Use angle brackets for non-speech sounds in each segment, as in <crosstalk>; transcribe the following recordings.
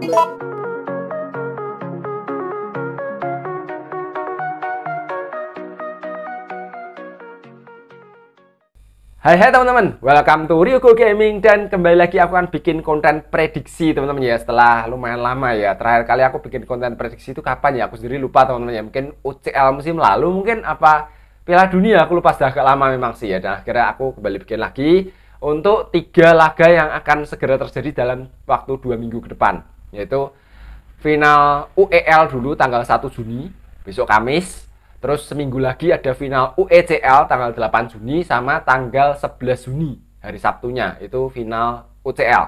Hai hai teman-teman, welcome to Ryuko Gaming dan kembali lagi aku akan bikin konten prediksi teman-teman ya setelah lumayan lama ya terakhir kali aku bikin konten prediksi itu kapan ya aku sendiri lupa teman-teman ya mungkin UCL musim lalu mungkin apa Piala Dunia aku lupa sudah agak lama memang sih ya dan akhirnya aku kembali bikin lagi untuk tiga laga yang akan segera terjadi dalam waktu dua minggu ke depan yaitu final UEL dulu tanggal 1 Juni besok Kamis terus seminggu lagi ada final UECL tanggal 8 Juni sama tanggal 11 Juni hari Sabtunya itu final UCL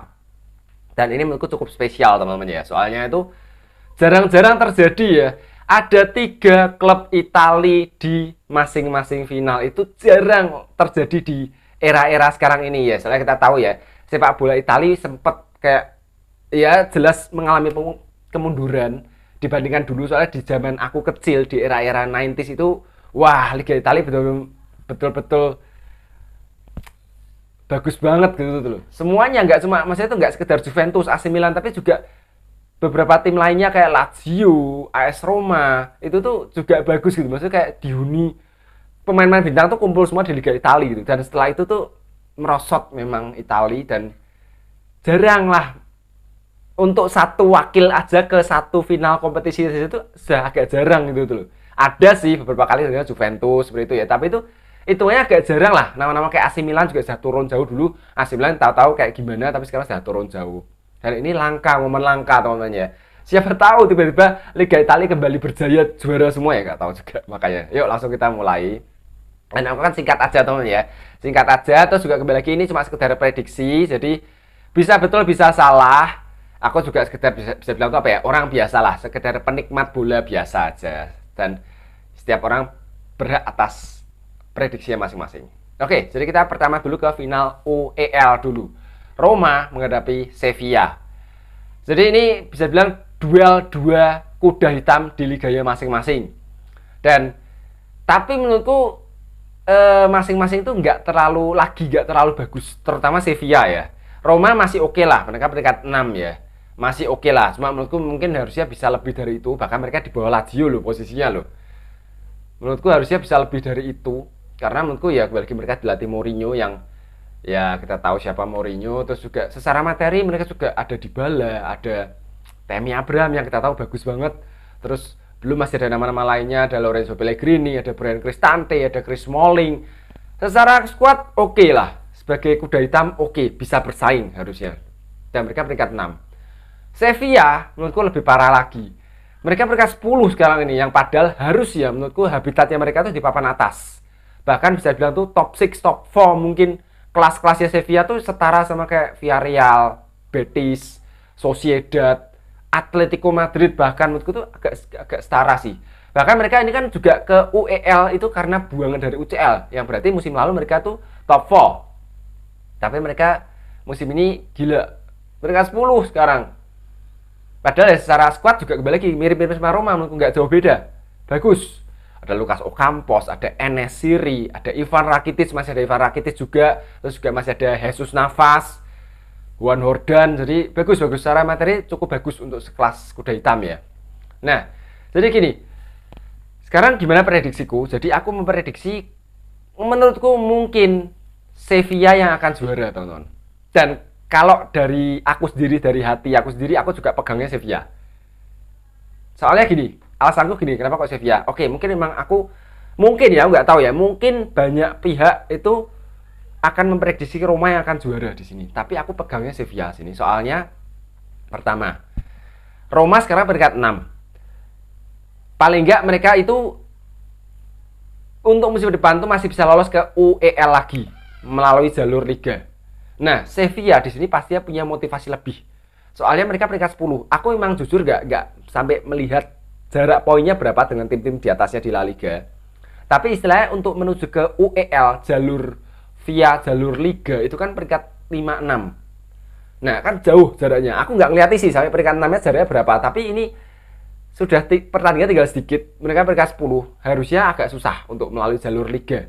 dan ini menurutku cukup spesial teman-teman ya soalnya itu jarang-jarang terjadi ya ada tiga klub Itali di masing-masing final itu jarang terjadi di era-era sekarang ini ya soalnya kita tahu ya sepak bola Itali sempat kayak ya jelas mengalami kemunduran dibandingkan dulu soalnya di zaman aku kecil di era-era 90s itu wah Liga Italia betul betul-betul bagus banget gitu tuh gitu loh. Semuanya nggak cuma maksudnya itu nggak sekedar Juventus, AC Milan tapi juga beberapa tim lainnya kayak Lazio, AS Roma itu tuh juga bagus gitu. Maksudnya kayak dihuni pemain-pemain bintang tuh kumpul semua di Liga Italia gitu. Dan setelah itu tuh merosot memang Italia dan jarang lah untuk satu wakil aja ke satu final kompetisi itu sudah agak jarang gitu, gitu loh. Ada sih beberapa kali sebenarnya Juventus seperti itu ya, tapi itu aja agak jarang lah. Nama-nama kayak AC Milan juga sudah turun jauh dulu. AC Milan tahu-tahu kayak gimana tapi sekarang sudah turun jauh. Dan ini langka, momen langka teman-teman ya. Siapa tahu tiba-tiba Liga Italia kembali berjaya juara semua ya nggak tahu juga. <laughs> Makanya, yuk langsung kita mulai. Dan aku kan singkat aja teman ya. Singkat aja terus juga kembali lagi ini cuma sekedar prediksi. Jadi bisa betul bisa salah aku juga sekedar bisa, bisa bilang itu apa ya orang biasa lah sekedar penikmat bola biasa aja dan setiap orang berhak atas prediksinya masing-masing oke jadi kita pertama dulu ke final UEL dulu Roma menghadapi Sevilla jadi ini bisa bilang duel dua kuda hitam di liganya masing-masing dan tapi menurutku eh, masing-masing eh, itu nggak terlalu lagi nggak terlalu bagus terutama Sevilla ya Roma masih oke okay lah mereka peringkat 6 ya masih oke okay lah. Cuma menurutku mungkin harusnya bisa lebih dari itu. Bahkan mereka di bawah Lazio loh posisinya loh. Menurutku harusnya bisa lebih dari itu. Karena menurutku ya bagi mereka dilatih Mourinho yang ya kita tahu siapa Mourinho terus juga secara materi mereka juga ada di bala ada Temi Abraham yang kita tahu bagus banget terus belum masih ada nama-nama lainnya ada Lorenzo Pellegrini ada Brian Cristante ada Chris Smalling secara squad oke okay lah sebagai kuda hitam oke okay, bisa bersaing harusnya dan mereka peringkat 6 Sevilla menurutku lebih parah lagi. Mereka berkas 10 sekarang ini yang padahal harus ya menurutku habitatnya mereka tuh di papan atas. Bahkan bisa bilang tuh top 6, top 4 mungkin kelas-kelasnya Sevilla tuh setara sama kayak Villarreal, Betis, Sociedad, Atletico Madrid bahkan menurutku tuh agak agak setara sih. Bahkan mereka ini kan juga ke UEL itu karena buangan dari UCL yang berarti musim lalu mereka tuh top 4. Tapi mereka musim ini gila. Mereka 10 sekarang Padahal ya secara squad juga kembali lagi mirip-mirip sama Roma, menurutku nggak jauh beda. Bagus. Ada Lukas Ocampos, ada Enes Siri, ada Ivan Rakitic, masih ada Ivan Rakitic juga, terus juga masih ada Jesus Navas, Juan Hordan, jadi bagus-bagus secara materi cukup bagus untuk sekelas kuda hitam ya. Nah, jadi gini, sekarang gimana prediksiku? Jadi aku memprediksi, menurutku mungkin Sevilla yang akan juara, teman-teman. Dan kalau dari aku sendiri dari hati aku sendiri aku juga pegangnya Sevilla soalnya gini alasanku gini kenapa kok Sevilla oke mungkin memang aku mungkin ya nggak tahu ya mungkin banyak pihak itu akan memprediksi Roma yang akan juara di sini tapi aku pegangnya Sevilla sini soalnya pertama Roma sekarang peringkat 6 paling nggak mereka itu untuk musim depan tuh masih bisa lolos ke UEL lagi melalui jalur liga Nah, Sevilla di sini pasti punya motivasi lebih. Soalnya mereka peringkat 10. Aku memang jujur gak gak sampai melihat jarak poinnya berapa dengan tim-tim di atasnya di La Liga. Tapi istilahnya untuk menuju ke UEL jalur via jalur liga itu kan peringkat 5 6. Nah, kan jauh jaraknya. Aku nggak ngeliat sih sampai peringkat 6 jaraknya berapa, tapi ini sudah pertandingan tinggal sedikit. Mereka peringkat 10, harusnya agak susah untuk melalui jalur liga.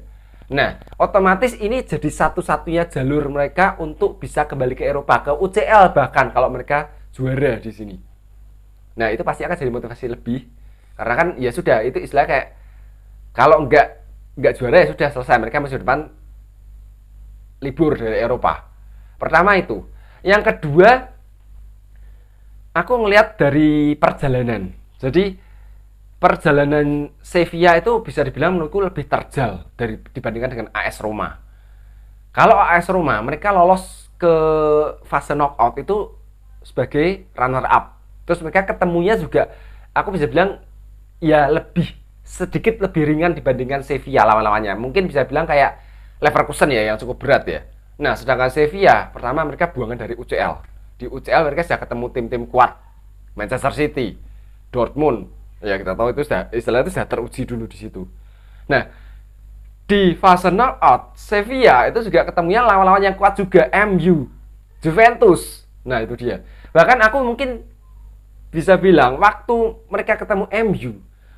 Nah, otomatis ini jadi satu-satunya jalur mereka untuk bisa kembali ke Eropa, ke UCL bahkan kalau mereka juara di sini. Nah, itu pasti akan jadi motivasi lebih. Karena kan ya sudah, itu istilah kayak kalau enggak enggak juara ya sudah selesai, mereka musim depan libur dari Eropa. Pertama itu. Yang kedua, aku ngelihat dari perjalanan. Jadi perjalanan Sevilla itu bisa dibilang menurutku lebih terjal dari dibandingkan dengan AS Roma. Kalau AS Roma mereka lolos ke fase knockout itu sebagai runner up. Terus mereka ketemunya juga aku bisa bilang ya lebih sedikit lebih ringan dibandingkan Sevilla lawan-lawannya. Mungkin bisa bilang kayak Leverkusen ya yang cukup berat ya. Nah, sedangkan Sevilla pertama mereka buangan dari UCL. Di UCL mereka sudah ketemu tim-tim kuat. Manchester City, Dortmund, ya kita tahu itu sudah istilahnya itu sudah teruji dulu di situ nah di fase knockout Sevilla itu juga ketemunya lawan-lawan yang kuat juga MU Juventus nah itu dia bahkan aku mungkin bisa bilang waktu mereka ketemu MU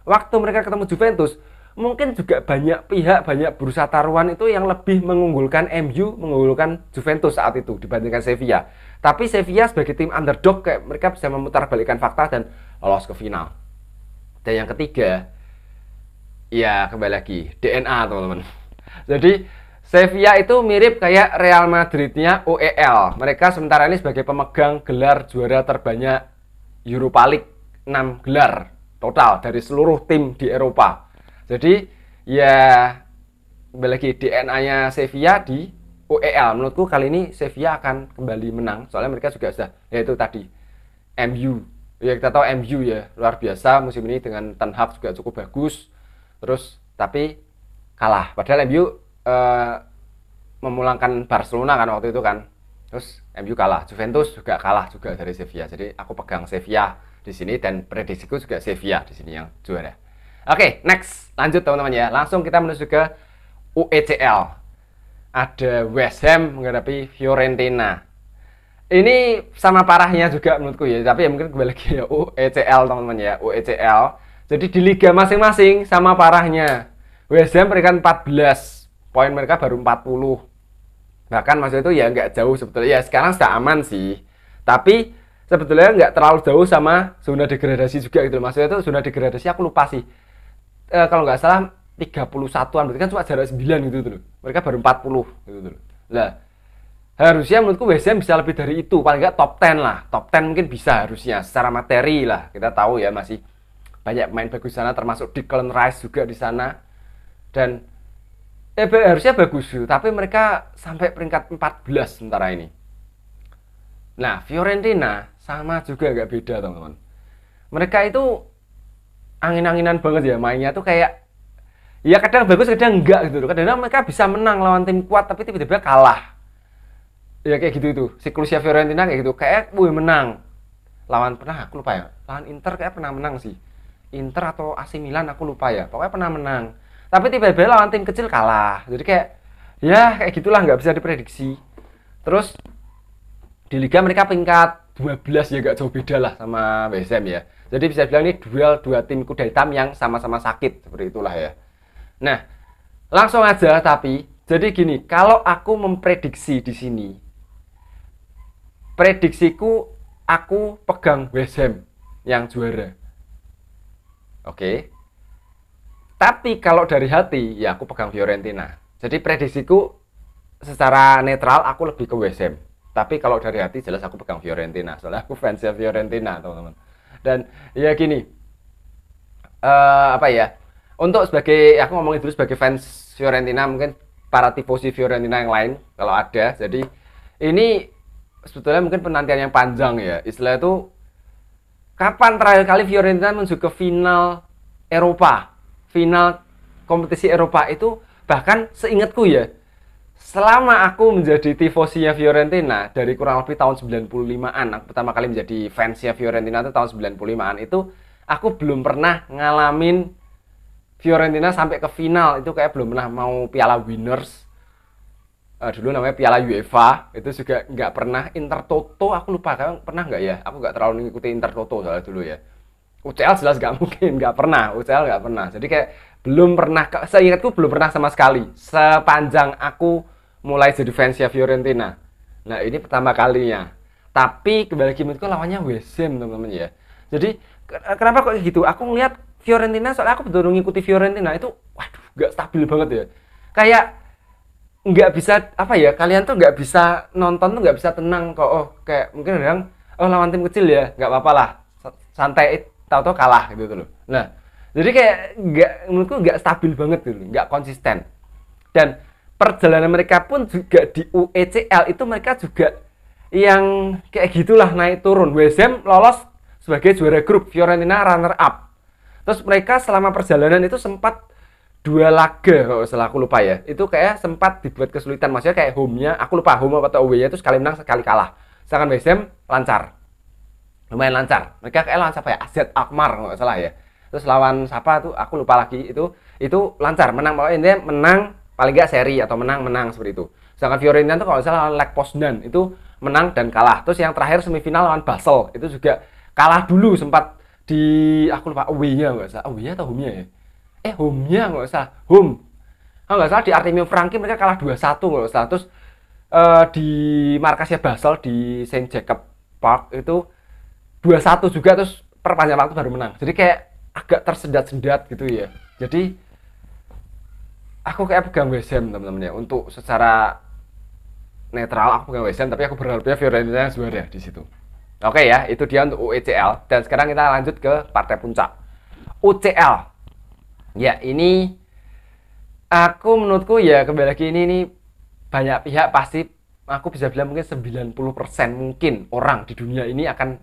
waktu mereka ketemu Juventus mungkin juga banyak pihak, banyak berusaha taruhan itu yang lebih mengunggulkan MU, mengunggulkan Juventus saat itu dibandingkan Sevilla. Tapi Sevilla sebagai tim underdog kayak mereka bisa memutar balikan fakta dan lolos ke final. Dan yang ketiga, ya kembali lagi, DNA teman-teman. Jadi Sevilla itu mirip kayak Real Madridnya OEL. Mereka sementara ini sebagai pemegang gelar juara terbanyak Europa League 6 gelar total dari seluruh tim di Eropa. Jadi ya kembali lagi DNA-nya Sevilla di OEL. Menurutku kali ini Sevilla akan kembali menang soalnya mereka juga sudah yaitu tadi MU ya kita tahu MU ya luar biasa musim ini dengan Ten Hag juga cukup bagus terus tapi kalah padahal MU uh, eh, memulangkan Barcelona kan waktu itu kan terus MU kalah Juventus juga kalah juga dari Sevilla jadi aku pegang Sevilla di sini dan prediksiku juga Sevilla di sini yang juara oke next lanjut teman-teman ya langsung kita menuju ke UECL ada West Ham menghadapi Fiorentina ini sama parahnya juga menurutku ya tapi ya mungkin kembali lagi ya UECL teman-teman ya UECL jadi di liga masing-masing sama parahnya West Ham mereka 14 poin mereka baru 40 bahkan maksudnya itu ya nggak jauh sebetulnya ya sekarang sudah aman sih tapi sebetulnya nggak terlalu jauh sama zona degradasi juga gitu maksudnya itu zona degradasi aku lupa sih e, kalau nggak salah 31-an berarti kan cuma jarak 9 gitu tuh gitu mereka baru 40 gitu tuh gitu lah harusnya menurutku West Ham bisa lebih dari itu paling nggak top 10 lah top 10 mungkin bisa harusnya secara materi lah kita tahu ya masih banyak main bagus sana termasuk Declan Rice juga di sana dan eh, harusnya bagus sih tapi mereka sampai peringkat 14 sementara ini nah Fiorentina sama juga nggak beda teman-teman mereka itu angin-anginan banget ya mainnya tuh kayak ya kadang bagus kadang enggak gitu kadang mereka bisa menang lawan tim kuat tapi tiba-tiba kalah ya kayak gitu itu siklusnya Fiorentina kayak gitu kayak gue menang lawan pernah aku lupa ya lawan Inter kayak pernah menang sih Inter atau AC Milan aku lupa ya pokoknya pernah menang tapi tiba-tiba lawan tim kecil kalah jadi kayak ya kayak gitulah nggak bisa diprediksi terus di liga mereka peringkat 12 ya gak jauh beda lah sama BSM ya jadi bisa bilang ini duel dua tim kuda hitam yang sama-sama sakit seperti itulah ya nah langsung aja tapi jadi gini kalau aku memprediksi di sini prediksiku aku pegang West Ham yang juara. Oke. Okay. Tapi kalau dari hati ya aku pegang Fiorentina. Jadi prediksiku secara netral aku lebih ke West Ham. Tapi kalau dari hati jelas aku pegang Fiorentina. Soalnya aku fans ya Fiorentina, teman-teman. Dan ya gini. Uh, apa ya? Untuk sebagai aku ngomongin dulu sebagai fans Fiorentina mungkin para tifosi Fiorentina yang lain kalau ada. Jadi ini sebetulnya mungkin penantian yang panjang ya. Istilah itu kapan terakhir kali Fiorentina menuju ke final Eropa, final kompetisi Eropa itu bahkan seingatku ya, selama aku menjadi tifosinya Fiorentina dari kurang lebih tahun 95-an, aku pertama kali menjadi fansnya Fiorentina itu tahun 95-an itu aku belum pernah ngalamin Fiorentina sampai ke final itu kayak belum pernah mau Piala Winners uh, dulu namanya Piala UEFA itu juga nggak pernah Inter Toto aku lupa kan pernah nggak ya aku nggak terlalu ngikuti Toto soalnya dulu ya UCL jelas nggak <laughs> mungkin nggak pernah UCL nggak pernah jadi kayak belum pernah saya seingatku belum pernah sama sekali sepanjang aku mulai jadi fansnya Fiorentina nah ini pertama kalinya tapi kembali lagi menurutku lawannya West teman-teman ya jadi kenapa kok gitu aku ngeliat Fiorentina soalnya aku betul ngikuti Fiorentina itu waduh gak stabil banget ya kayak nggak bisa apa ya kalian tuh nggak bisa nonton tuh nggak bisa tenang kok oh kayak mungkin yang oh lawan tim kecil ya nggak apa-apa lah santai tau tau kalah gitu loh nah jadi kayak nggak menurutku nggak stabil banget gitu nggak konsisten dan perjalanan mereka pun juga di UECL itu mereka juga yang kayak gitulah naik turun wsm lolos sebagai juara grup Fiorentina runner up terus mereka selama perjalanan itu sempat dua laga kalau salah aku lupa ya itu kayak sempat dibuat kesulitan maksudnya kayak home-nya aku lupa home atau away-nya itu sekali menang sekali kalah sedangkan West Ham lancar lumayan lancar mereka kayak lawan siapa ya Azad Akmar kalau nggak salah ya terus lawan siapa tuh aku lupa lagi itu itu lancar menang pokoknya ini menang paling gak seri atau menang menang seperti itu sedangkan Fiorentina tuh kalau salah lawan Lech itu menang dan kalah terus yang terakhir semifinal lawan Basel itu juga kalah dulu sempat di aku lupa away-nya nggak salah away-nya atau home-nya ya eh home-nya nggak usah home kalau nggak salah di Artemio Franchi mereka kalah 2-1 nggak usah terus uh, di markasnya Basel di Saint Jacob Park itu 2-1 juga terus perpanjang waktu baru menang jadi kayak agak tersendat-sendat gitu ya jadi aku kayak pegang West Ham teman-teman ya untuk secara netral aku pegang West tapi aku berharapnya Fiorentina yang juara di situ oke ya itu dia untuk UECL dan sekarang kita lanjut ke partai puncak UCL ya ini aku menurutku ya kembali lagi ini nih banyak pihak pasti aku bisa bilang mungkin 90% mungkin orang di dunia ini akan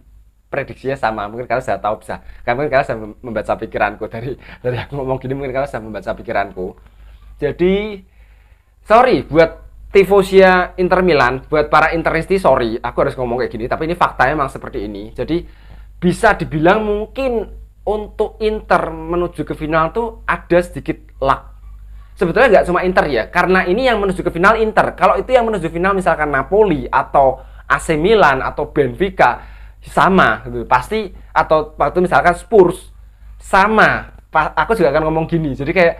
prediksinya sama mungkin kalau saya tahu bisa karena mungkin kalau saya membaca pikiranku dari dari aku ngomong gini mungkin kalau saya membaca pikiranku jadi sorry buat tifosia Inter Milan buat para Interisti sorry aku harus ngomong kayak gini tapi ini faktanya memang seperti ini jadi bisa dibilang mungkin untuk Inter menuju ke final tuh ada sedikit luck. Sebetulnya nggak cuma Inter ya, karena ini yang menuju ke final Inter. Kalau itu yang menuju final misalkan Napoli atau AC Milan atau Benfica sama gitu. Pasti atau waktu misalkan Spurs sama. Pa aku juga akan ngomong gini. Jadi kayak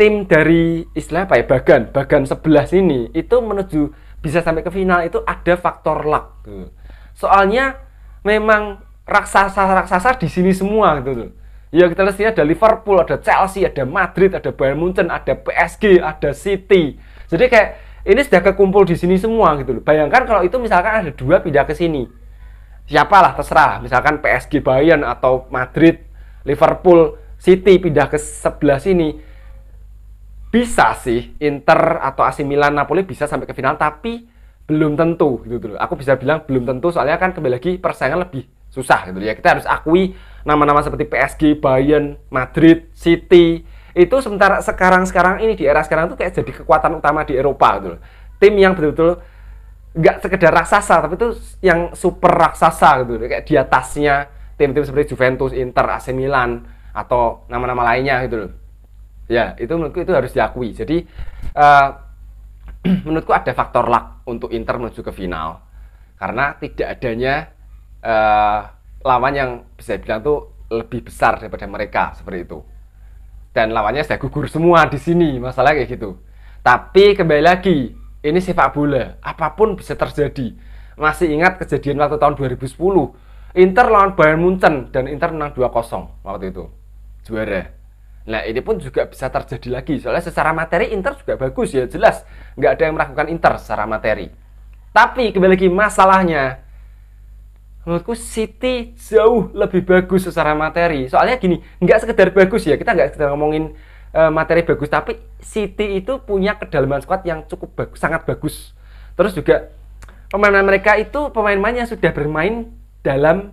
tim dari istilah apa ya bagan bagan sebelah sini itu menuju bisa sampai ke final itu ada faktor luck. Gitu. Soalnya memang raksasa-raksasa di sini semua gitu tuh. Ya kita lihat sini ada Liverpool, ada Chelsea, ada Madrid, ada Bayern Munchen, ada PSG, ada City. Jadi kayak ini sudah kekumpul di sini semua gitu loh. Bayangkan kalau itu misalkan ada dua pindah ke sini. Siapalah terserah, misalkan PSG Bayern atau Madrid, Liverpool, City pindah ke sebelah sini. Bisa sih Inter atau AC Milan Napoli bisa sampai ke final tapi belum tentu gitu loh. Aku bisa bilang belum tentu soalnya kan kembali lagi persaingan lebih susah gitu ya. Kita harus akui nama-nama seperti PSG, Bayern, Madrid, City itu sementara sekarang-sekarang ini di era sekarang itu kayak jadi kekuatan utama di Eropa gitu loh. Tim yang betul-betul nggak sekedar raksasa tapi itu yang super raksasa gitu loh. kayak di atasnya tim-tim seperti Juventus, Inter, AC Milan atau nama-nama lainnya gitu loh. Ya, itu menurutku itu harus diakui. Jadi uh, <clears throat> menurutku ada faktor luck untuk Inter menuju ke final karena tidak adanya uh, lawan yang bisa bilang tuh lebih besar daripada mereka seperti itu dan lawannya saya gugur semua di sini masalah kayak gitu tapi kembali lagi ini sifat bola apapun bisa terjadi masih ingat kejadian waktu tahun 2010 Inter lawan Bayern Munchen dan Inter menang 2-0 waktu itu juara nah ini pun juga bisa terjadi lagi soalnya secara materi Inter juga bagus ya jelas nggak ada yang meragukan Inter secara materi tapi kembali lagi masalahnya menurutku City jauh lebih bagus secara materi. Soalnya gini, nggak sekedar bagus ya, kita nggak sekedar ngomongin uh, materi bagus, tapi City itu punya kedalaman squad yang cukup bagus, sangat bagus. Terus juga pemain mereka itu pemain-pemain yang sudah bermain dalam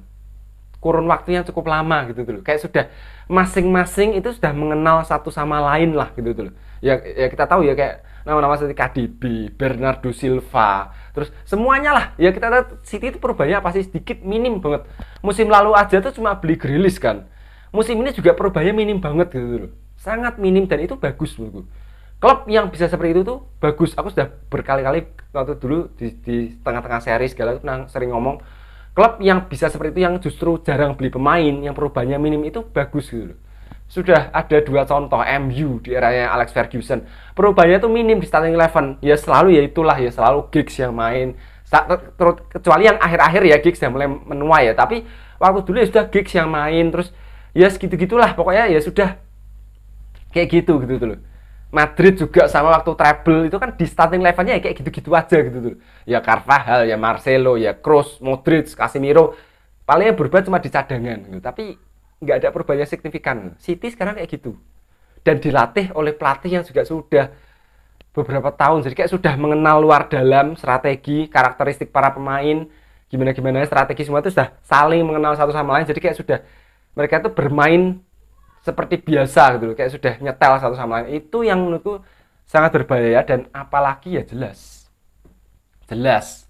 kurun waktu yang cukup lama gitu dulu. Gitu kayak sudah masing-masing itu sudah mengenal satu sama lain lah gitu dulu. Gitu ya, ya kita tahu ya kayak nama-nama seperti KDB, Bernardo Silva, terus semuanya lah. Ya kita lihat City itu perubahannya apa sih? sedikit minim banget. Musim lalu aja tuh cuma beli Grilis kan. Musim ini juga perubahannya minim banget gitu loh. Sangat minim dan itu bagus menurutku. Klub yang bisa seperti itu tuh bagus. Aku sudah berkali-kali waktu dulu di, di tengah-tengah seri segala itu sering ngomong klub yang bisa seperti itu yang justru jarang beli pemain yang perubahannya minim itu bagus gitu loh sudah ada dua contoh MU di eranya Alex Ferguson. Perubahannya itu minim di starting eleven. Ya selalu ya itulah ya selalu gigs yang main. Kecuali yang akhir-akhir ya gigs yang mulai menua ya. Tapi waktu dulu ya sudah gigs yang main terus ya segitu gitulah pokoknya ya sudah kayak gitu gitu tuh Madrid juga sama waktu treble itu kan di starting levelnya ya kayak gitu-gitu aja gitu tuh ya Carvajal ya Marcelo ya Kroos Modric Casemiro palingnya berubah cuma di cadangan gitu tapi nggak ada perubahannya signifikan. City sekarang kayak gitu. Dan dilatih oleh pelatih yang juga sudah beberapa tahun. Jadi kayak sudah mengenal luar dalam, strategi, karakteristik para pemain, gimana-gimana strategi semua itu sudah saling mengenal satu sama lain. Jadi kayak sudah mereka itu bermain seperti biasa gitu loh. Kayak sudah nyetel satu sama lain. Itu yang menurutku sangat berbahaya dan apalagi ya jelas. Jelas.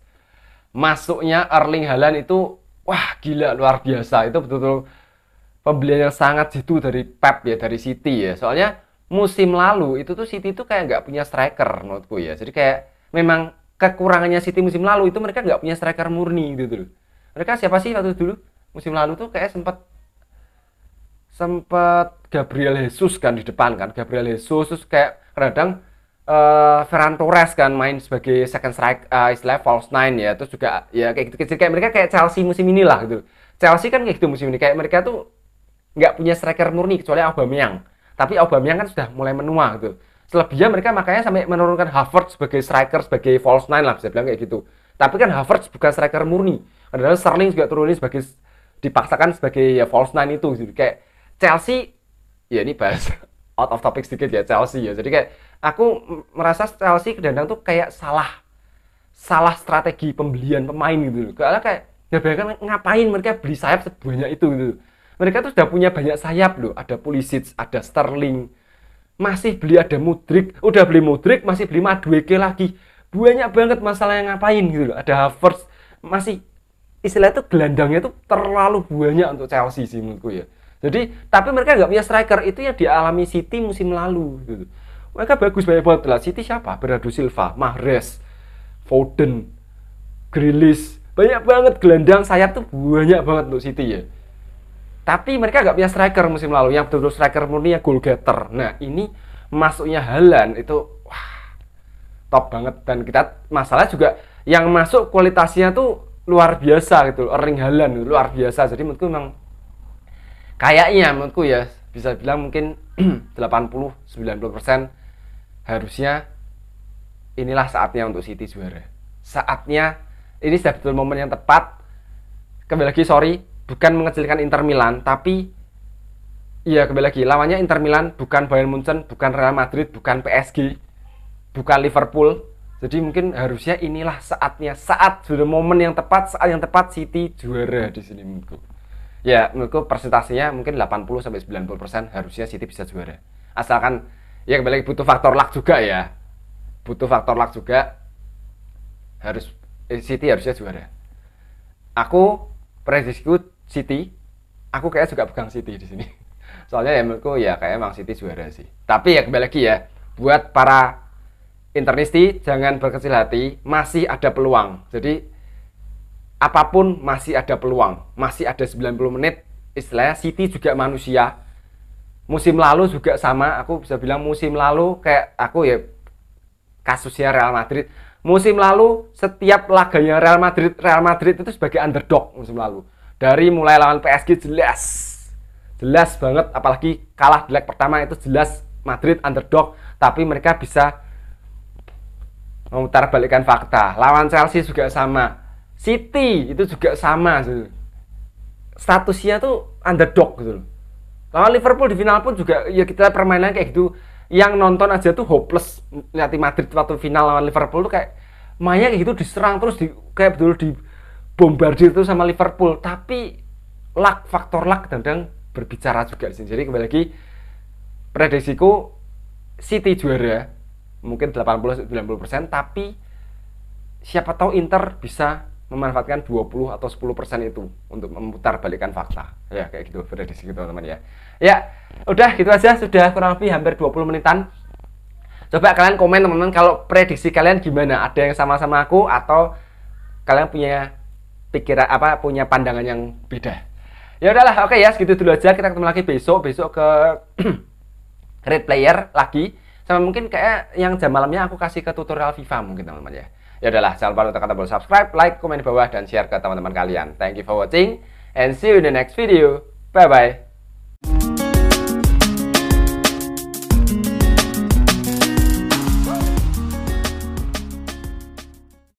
Masuknya Erling Haaland itu wah gila luar biasa. Itu betul-betul pembelian yang sangat jitu dari Pep ya dari City ya soalnya musim lalu itu tuh City tuh kayak nggak punya striker menurutku ya jadi kayak memang kekurangannya City musim lalu itu mereka nggak punya striker murni gitu loh mereka siapa sih waktu dulu musim lalu tuh kayak sempat sempat Gabriel Jesus kan di depan kan Gabriel Jesus terus kayak kadang uh, Ferran Torres kan main sebagai second strike uh, eh, istilah false nine ya terus juga ya kayak gitu kecil kayak mereka kayak Chelsea musim inilah gitu Chelsea kan kayak gitu musim ini kayak mereka tuh nggak punya striker murni kecuali Aubameyang. Tapi Aubameyang kan sudah mulai menua gitu. Selebihnya mereka makanya sampai menurunkan Havertz sebagai striker, sebagai false nine lah bisa bilang kayak gitu. Tapi kan Havertz bukan striker murni. Padahal Sterling juga turunin sebagai dipaksakan sebagai ya, false nine itu gitu. Kayak Chelsea ya ini bahas <laughs> out of topic sedikit ya Chelsea ya. Jadi kayak aku merasa Chelsea ke dandang tuh kayak salah salah strategi pembelian pemain gitu. Karena kayak ya bayangkan ngapain mereka beli sayap sebanyak itu gitu mereka tuh sudah punya banyak sayap loh. Ada Pulisic, ada Sterling. Masih beli ada Mudrik. Udah beli Mudrik, masih beli Madueke lagi. Banyak banget masalah yang ngapain gitu loh. Ada Havertz. Masih istilah itu gelandangnya tuh terlalu banyak untuk Chelsea sih menurutku ya. Jadi, tapi mereka nggak punya striker. Itu yang dialami City musim lalu. Gitu. Mereka bagus banyak banget. Lah, City siapa? Bernardo Silva, Mahrez, Foden, Grilis banyak banget gelandang sayap tuh banyak banget untuk City ya tapi mereka nggak punya striker musim lalu yang betul-betul striker murni ya goal getter. Nah, ini masuknya Halan itu wah top banget dan kita masalah juga yang masuk kualitasnya tuh luar biasa gitu Erling Halan luar biasa jadi menurutku memang kayaknya menurutku ya bisa bilang mungkin 80 <clears throat> 90% harusnya inilah saatnya untuk City juara. Saatnya ini sudah betul momen yang tepat. Kembali lagi sorry, bukan mengecilkan Inter Milan tapi iya kembali lagi lawannya Inter Milan bukan Bayern Munchen bukan Real Madrid bukan PSG bukan Liverpool jadi mungkin harusnya inilah saatnya saat sudah momen yang tepat saat yang tepat City juara di sini menurutku ya menurutku presentasinya mungkin 80 sampai 90 persen harusnya City bisa juara asalkan ya kembali lagi butuh faktor luck juga ya butuh faktor luck juga harus eh, City harusnya juara aku prediksiku City, aku kayak juga pegang City di sini. <laughs> Soalnya ya menurutku ya kayak emang City juara sih. Tapi ya kembali lagi ya, buat para internisti jangan berkecil hati, masih ada peluang. Jadi apapun masih ada peluang, masih ada 90 menit. Istilahnya City juga manusia. Musim lalu juga sama, aku bisa bilang musim lalu kayak aku ya kasusnya Real Madrid. Musim lalu setiap laganya Real Madrid, Real Madrid itu sebagai underdog musim lalu. Dari mulai lawan PSG jelas. Jelas banget apalagi kalah di leg pertama itu jelas Madrid underdog tapi mereka bisa memutar balikan fakta. Lawan Chelsea juga sama. City itu juga sama gitu. Statusnya tuh underdog gitu loh. Lawan Liverpool di final pun juga ya kita permainan kayak gitu. Yang nonton aja tuh hopeless lihat Madrid waktu final lawan Liverpool tuh kayak mainnya kayak gitu diserang terus di kayak betul di dibombardir tuh sama Liverpool tapi luck faktor luck kadang berbicara juga di sini jadi kembali lagi prediksiku City juara mungkin 80-90% tapi siapa tahu Inter bisa memanfaatkan 20 atau 10% itu untuk memutar balikan fakta ya kayak gitu prediksi gitu teman-teman ya ya udah gitu aja sudah kurang lebih hampir 20 menitan coba kalian komen teman-teman kalau prediksi kalian gimana ada yang sama-sama aku atau kalian punya pikiran apa punya pandangan yang beda. Ya udahlah, oke okay ya segitu dulu aja. Kita ketemu lagi besok, besok ke <clears throat> Red Player lagi. Sama mungkin kayak yang jam malamnya aku kasih ke tutorial FIFA mungkin teman-teman ya. Ya udahlah, jangan lupa untuk tekan tombol subscribe, like, komen di bawah, dan share ke teman-teman kalian. Thank you for watching, and see you in the next video. Bye-bye.